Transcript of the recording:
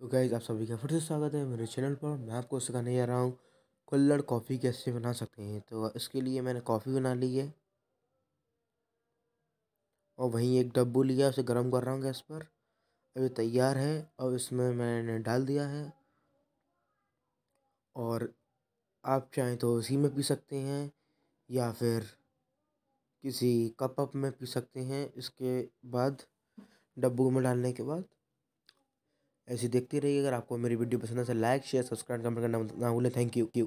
तो गाइज आप सभी का फिर से स्वागत है मेरे चैनल पर मैं आपको सिखाने जा रहा हूँ कुल्लड़ कॉफ़ी कैसे बना सकते हैं तो इसके लिए मैंने कॉफ़ी बना ली है और वहीं एक डब्बू लिया उसे गर्म कर रहा हूँ गैस पर अभी तैयार है अब इसमें मैंने डाल दिया है और आप चाहें तो उसी में पी सकते हैं या फिर किसी कप अप में पी सकते हैं इसके बाद डब्बू में डालने के बाद ऐसे देखते रहिए अगर आपको मेरी वीडियो पसंद है तो लाइक शेयर सब्सक्राइब कमेंट करना ना भूलें थैंक यू